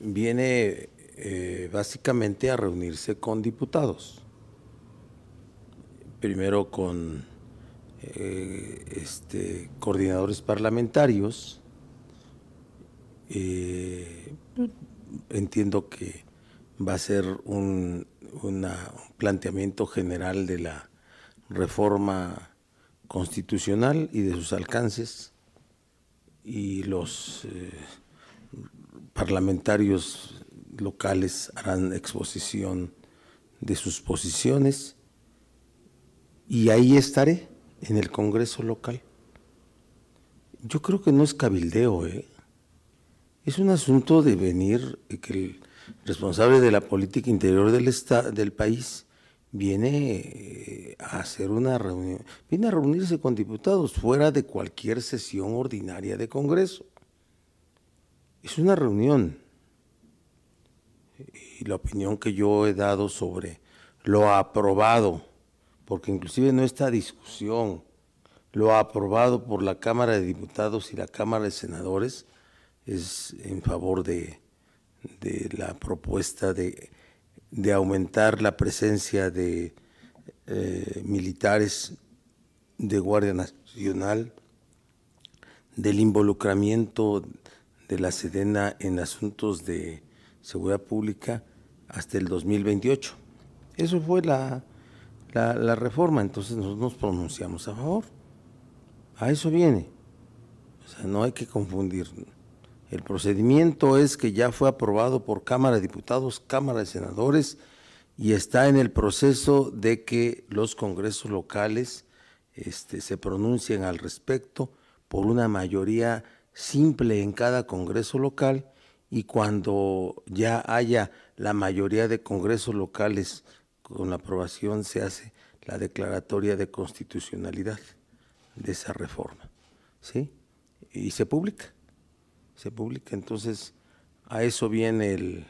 viene eh, básicamente a reunirse con diputados. Primero con eh, este, coordinadores parlamentarios. Eh, entiendo que va a ser un planteamiento general de la reforma constitucional y de sus alcances y los parlamentarios locales harán exposición de sus posiciones y ahí estaré en el Congreso local. Yo creo que no es cabildeo, ¿eh? es un asunto de venir, que el responsable de la política interior del, del país viene eh, a hacer una reunión, viene a reunirse con diputados fuera de cualquier sesión ordinaria de Congreso es una reunión. Y la opinión que yo he dado sobre lo aprobado, porque inclusive no esta discusión, lo aprobado por la Cámara de Diputados y la Cámara de Senadores es en favor de, la propuesta de, aumentar la presencia de eh, militares de Guardia Nacional, del involucramiento de la Sedena en asuntos de seguridad pública hasta el 2028. Eso fue la, reforma, entonces nos pronunciamos a favor. A eso viene. O sea, no hay que confundir. El procedimiento es que ya fue aprobado por Cámara de Diputados, Cámara de Senadores y está en el proceso de que los congresos locales este, se pronuncien al respecto por una mayoría simple en cada Congreso local y cuando ya haya la mayoría de Congresos locales con la aprobación se hace la declaratoria de constitucionalidad de esa reforma, ¿sí? Y se publica, se publica. Entonces, a eso viene el,